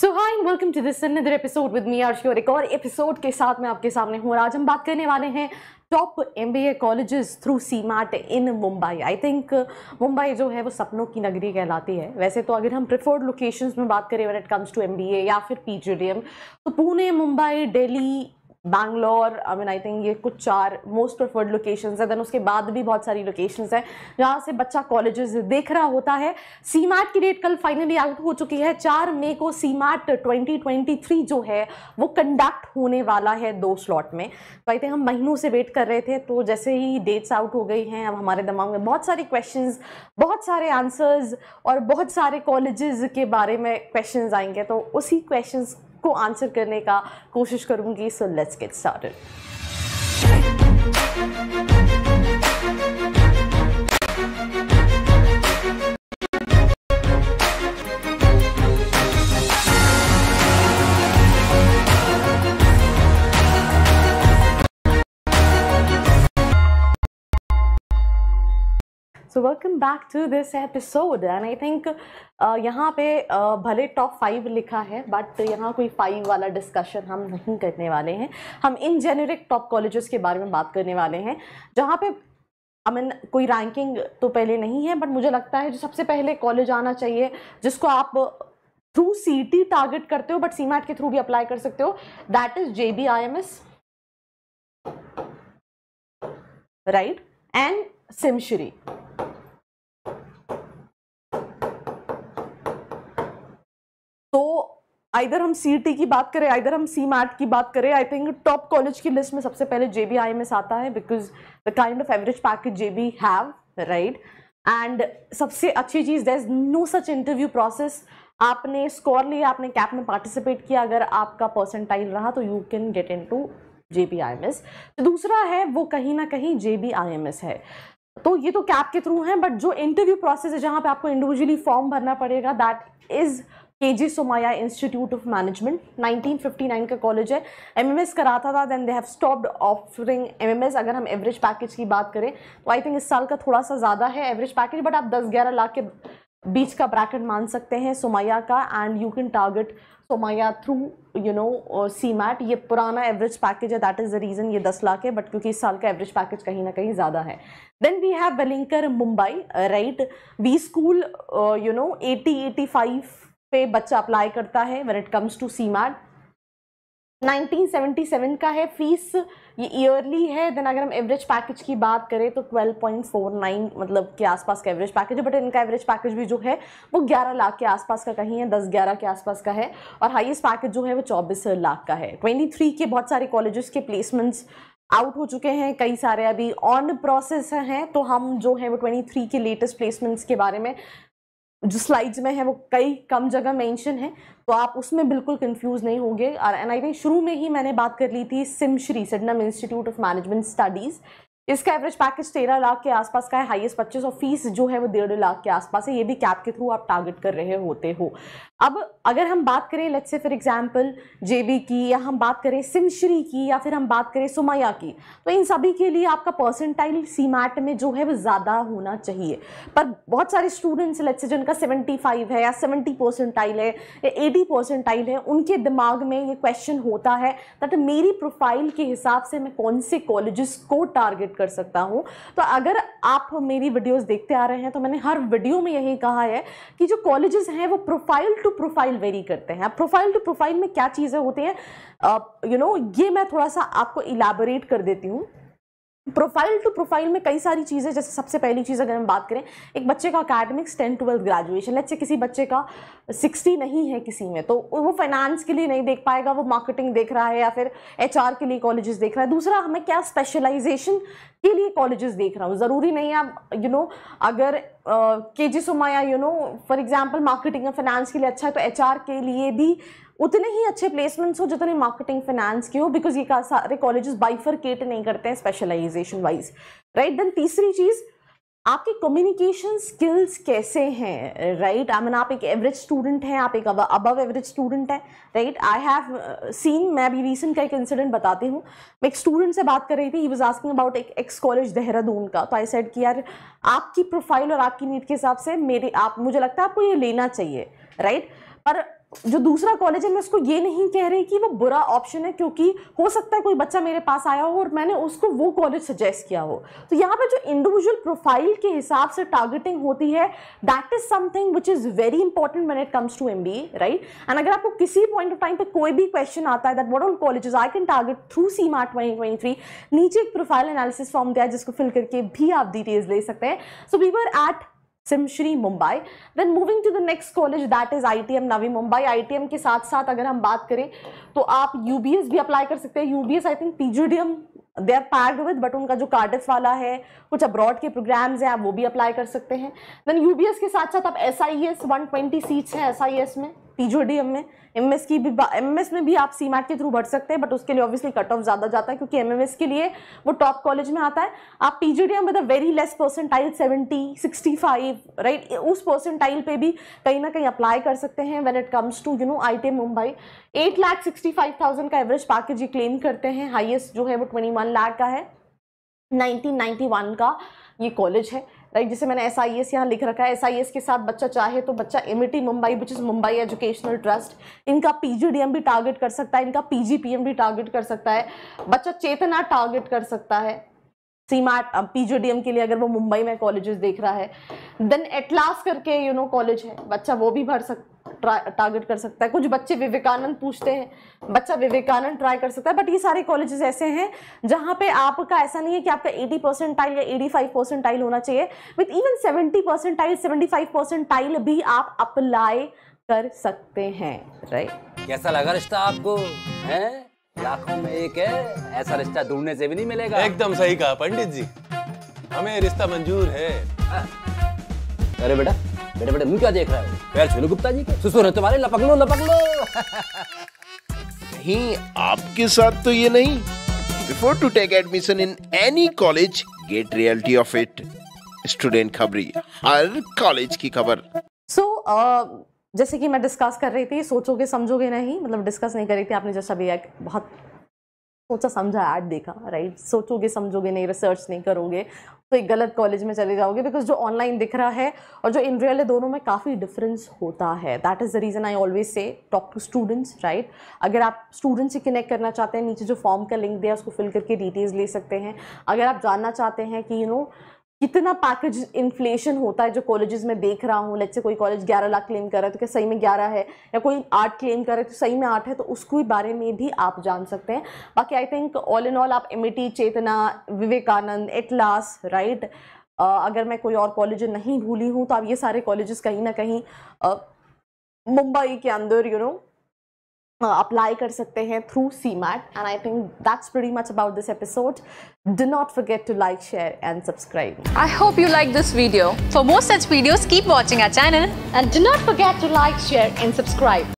So hi and welcome to this another episode with me Aarshi और एक और episode के साथ मैं आपके सामने हूँ और आज हम बात करने वाले हैं top M B A college through CMAT in Mumbai I think Mumbai जो है वो सपनों की नगरी कहलाती है वैसे तो अगर हम प्रिफर्ड लोकेशंस में बात करें when it comes to M B A या फिर पी जी डी एम तो Pune Mumbai Delhi Bangalore I mean I think ये कुछ चार मोस्ट प्रेफर्ड लोकेशन है देन उसके बाद भी बहुत सारी लोकेशन है जहाँ से बच्चा कॉलेज देख रहा होता है सी की डेट कल फाइनली आउट हो चुकी है चार मई को सी मार्ट ट्वेंटी थ्री जो है वो कंडक्ट होने वाला है दो स्लॉट में तो आई थिंक हम महीनों से वेट कर रहे थे तो जैसे ही डेट्स आउट हो गई हैं अब हमारे दिमाग में बहुत सारे क्वेश्चन बहुत सारे आंसर्स और बहुत सारे कॉलेज के बारे में क्वेश्चन आएंगे तो उसी क्वेश्चन को आंसर करने का कोशिश करूंगी so let's get started so welcome back to this episode and I think यहाँ पे uh, भले टॉप फाइव लिखा है बट यहाँ कोई फाइव वाला डिस्कशन हम नहीं करने वाले हैं हम इन जेनरिक टॉप कॉलेजेस के बारे में बात करने वाले हैं जहाँ पे आई मीन कोई रैंकिंग तो पहले नहीं है बट मुझे लगता है जो सबसे पहले कॉलेज आना चाहिए जिसको आप थ्रू सी टी टारगेट करते हो बट सी मैट के थ्रू भी अप्लाई कर सकते हो that is J B I M S right and सिमश्री आइधर हम सी की बात करें आइधर हम सी की बात करें आई थिंक टॉप कॉलेज की लिस्ट में सबसे पहले J B I M S आता है because the kind of average package J B have right and सबसे अच्छी चीज़ there is no such interview process आपने स्कोर लिया आपने कैप में पार्टिसिपेट किया अगर आपका परसेंटाइल रहा तो you can get into J B I M S तो दूसरा है वो कहीं ना कहीं J B I M S है तो ये तो कैप के थ्रू है बट जो इंटरव्यू प्रोसेस है जहाँ पे आपको इंडिविजुअली फॉर्म भरना पड़ेगा that is K J Somaiya institute of management 1959 का कॉलेज है एमएमएस कराता था then they have stopped offering MMS अगर हम एवरेज पैकेज की बात करें तो आई थिंक इस साल का थोड़ा सा ज़्यादा है एवरेज पैकेज बट आप दस ग्यारह लाख के बीच का ब्रैकेट मान सकते हैं सोमाया का and you can target Somaiya through you know CMAT ये पुराना एवरेज पैकेज है दैट इज़ द रीज़न ये दस लाख है बट क्योंकि इस साल का एवरेज पैकेज कहीं ना कहीं ज़्यादा है then we have Welingkar Mumbai right we school you know eighty eighty five पे बच्चा अप्लाई करता है when it comes to CMAT 1977 का है फीस ये ईयरली है देन अगर हम एवरेज पैकेज की बात करें तो 12.49 मतलब के आसपास का एवरेज पैकेज है बट इनका एवरेज पैकेज भी जो है वो 11 लाख के आसपास का कहीं है 10-11 के आसपास का है और हाईएस्ट पैकेज जो है वो 24 लाख का है 23 के बहुत सारे कॉलेजेस के प्लेसमेंट्स आउट हो चुके हैं कई सारे अभी ऑन प्रोसेस हैं तो हम जो है वो 23 के लेटेस्ट प्लेसमेंट्स के बारे में जो स्लाइड्स में है वो कई कम जगह मेंशन है तो आप उसमें बिल्कुल कंफ्यूज नहीं होंगे और एंड आई थिंक शुरू में ही मैंने बात कर ली थी SIMSREE Sydenham institute of management studies इसका एवरेज पैकेज तेरह लाख के आसपास का है हाईएस्ट पच्चीस और फीस जो है वो डेढ़ लाख के आसपास है ये भी कैप के थ्रू आप टारगेट कर रहे होते हो अब अगर हम बात करें लेट्स से फॉर एग्जाम्पल जेबी की या हम बात करें सिमश्री की या फिर हम बात करें सुमैया की तो इन सभी के लिए आपका परसेंटाइल सीमैट में जो है वो ज़्यादा होना चाहिए पर बहुत सारे स्टूडेंट्स लेट से जिनका सेवेंटी फाइव है या सेवेंटी परसेंटाइल है या एटी परसेंटाइल है उनके दिमाग में ये क्वेश्चन होता है दट मेरी प्रोफाइल के हिसाब से मैं कौन से कॉलेज को टारगेट कर सकता हूँ तो अगर आप मेरी वीडियोस देखते आ रहे हैं तो मैंने हर वीडियो में यही कहा है कि जो कॉलेजेस हैं वो प्रोफाइल टू प्रोफाइल वेरी करते हैं प्रोफाइल टू प्रोफाइल में क्या चीज़ें होती हैं यू नो ये मैं थोड़ा सा आपको इलाबोरेट कर देती हूँ प्रोफाइल टू प्रोफाइल में कई सारी चीज़ें जैसे सबसे पहली चीज़ अगर हम बात करें एक बच्चे का academics tenth twelfth graduation let's say किसी बच्चे का सिक्सटी नहीं है किसी में तो वो फाइनेंस के लिए नहीं देख पाएगा वो मार्केटिंग देख रहा है या फिर एच के लिए कॉलेजेस देख रहा है दूसरा हमें क्या स्पेशलाइजेशन के लिए कॉलेजेस देख रहा हूँ ज़रूरी नहीं है यू नो अगर के जी सुमा या you know for example marketing या फाइनेंस के लिए अच्छा है तो एच के लिए भी उतने ही अच्छे प्लेसमेंट्स हो जितने मार्केटिंग फाइनेंस के हो बिकॉज ये सारे कॉलेजेस बाइफरकेट नहीं करते हैं स्पेशलाइजेशन वाइज राइट देन तीसरी चीज़ आपके कम्युनिकेशन स्किल्स कैसे हैं राइट आई मीन आप एक एवरेज स्टूडेंट हैं आप एक अबव एवरेज स्टूडेंट हैं राइट आई हैव सीन मैं अभी रिसेंट का एक इंसिडेंट बताती हूँ मैं एक स्टूडेंट से बात कर रही थी ही वॉज आस्किंग अबाउट एक एक्स कॉलेज देहरादून का तो आई सेड कि यार आपकी प्रोफाइल और आपकी नीड के हिसाब से मेरे आप मुझे लगता है आपको ये लेना चाहिए राइट right? पर जो दूसरा कॉलेज है मैं उसको ये नहीं कह रही कि वो बुरा ऑप्शन है क्योंकि हो सकता है कोई बच्चा मेरे पास आया हो और मैंने उसको वो कॉलेज सजेस्ट किया हो तो यहाँ पे जो इंडिविजुअल प्रोफाइल के हिसाब से टारगेटिंग होती है that is something which is very important when it comes to M right and अगर आपको किसी पॉइंट ऑफ टाइम पर कोई भी क्वेश्चन आता है that what all college I can target through CMAT twenty नीचे एक प्रोफाइल एनालिसिस फॉर्म दिया जिसको फिल करके भी आप डिटेल्स ले सकते हैं so we were at SIMSREE Mumbai then moving to the next college that is M Navi Mumbai M के साथ साथ अगर हम बात करें तो आप एस भी अप्लाई कर सकते हैं S I think M they are packed with but उनका जो कार्डस वाला है कुछ अब्रॉड के प्रोग्राम्स हैं आप वो भी अप्लाई कर सकते हैं देन एस के साथ साथ आप SIES one twenty seats हैं एस आई एस में पीजोडीएम एम में एमएस की भी एम में भी आप सीमैट के थ्रू बढ़ सकते हैं बट उसके लिए ऑब्वियसली कट ऑफ ज़्यादा जाता है क्योंकि एम के लिए वो टॉप कॉलेज में आता है आप P G D M with a very less percentile seventy sixty five right उस परसेंटाइल पे भी कहीं ना कहीं अप्लाई कर सकते हैं when it comes to you know I T Mumbai eight lakh sixty five thousand का एवरेज पैकेज ये क्लेम करते हैं हाइएस्ट जो है वो ट्वेंटी वन लाख का है नाइनटीन नाइन्टी वन का ये कॉलेज है लाइक जैसे मैंने एस आई एस यहाँ लिख रखा है एस आई एस के साथ बच्चा चाहे तो बच्चा M Mumbai which is Mumbai educational trust इनका पी जी डी एम भी टारगेट कर सकता है इनका पी जी पी एम भी टारगेट कर सकता है बच्चा चेतना टारगेट कर सकता है सीमा पी के लिए अगर वो मुंबई में कॉलेजेस देख रहा है देन एटलास करके यू नो कॉलेज है बच्चा वो भी भर सकता टारगेट कर सकता है कुछ बच्चे विवेकानंद पूछते हैं बच्चा विवेकानंद ट्राई कर सकता है बट ये सारे कॉलेजेस ऐसे हैं जहाँ पे आपका ऐसा नहीं है कि आपका 80 टाइल या 85 टाइल होना चाहिए विद इवन 70 परसेंटाइल 75 टाइल भी आप अप्लाई कर सकते हैं राइट कैसा लगा रिश्ता आपको है लाखों में एक है ऐसा रिश्ता ढूंढने से भी नहीं मिलेगा एकदम सही कहा पंडित जी हमें रिश्ता मंजूर है अरे बेटा मेरे बड़े मुंह क्या देख रहे हो पैर छोलो गुप्ता जी के ससुर है तुम्हारे लपक लो लपक लो नहीं आपके साथ तो ये नहीं before to take admission in any college get reality of it student Khabri हर कॉलेज की खबर सो so, uh, जैसे कि मैं डिस्कस कर रही थी सोचोगे समझोगे नहीं मतलब डिस्कस नहीं कर रही थी आपने जैसा भी एक बहुत सोचा समझा ऐड देखा राइट सोचोगे समझोगे नहीं रिसर्च नहीं करोगे तो एक गलत कॉलेज में चले जाओगे बिकॉज जो ऑनलाइन दिख रहा है और जो इन रियल है दोनों में काफ़ी डिफरेंस होता है that is the reason I always say talk to students right अगर आप स्टूडेंट से कनेक्ट करना चाहते हैं नीचे जो फॉर्म का लिंक दिया उसको फिल करके डिटेल्स ले सकते हैं अगर आप जानना चाहते हैं कि यू you नो know, कितना पैकेज इन्फ्लेशन होता है जो कॉलेजेस में देख रहा हूँ लेट से कोई कॉलेज 11 लाख क्लेम कर रहा है तो क्या सही में 11 है या कोई आठ क्लेम कर रहा है तो सही में आठ है तो ही बारे में भी आप जान सकते हैं बाकी I think all in all आप M e Chetana Vivekanand Atlas right अगर मैं कोई और कॉलेज नहीं भूली हूँ तो आप ये सारे कॉलेजेस कहीं ना कहीं मुंबई के अंदर you you know know, apply kar sakte hain through CMAT. And I think that's pretty much about this episode. Do not forget to like, share and subscribe. I hope you like this video. For more such videos, keep watching our channel. And do not forget to like, share and subscribe.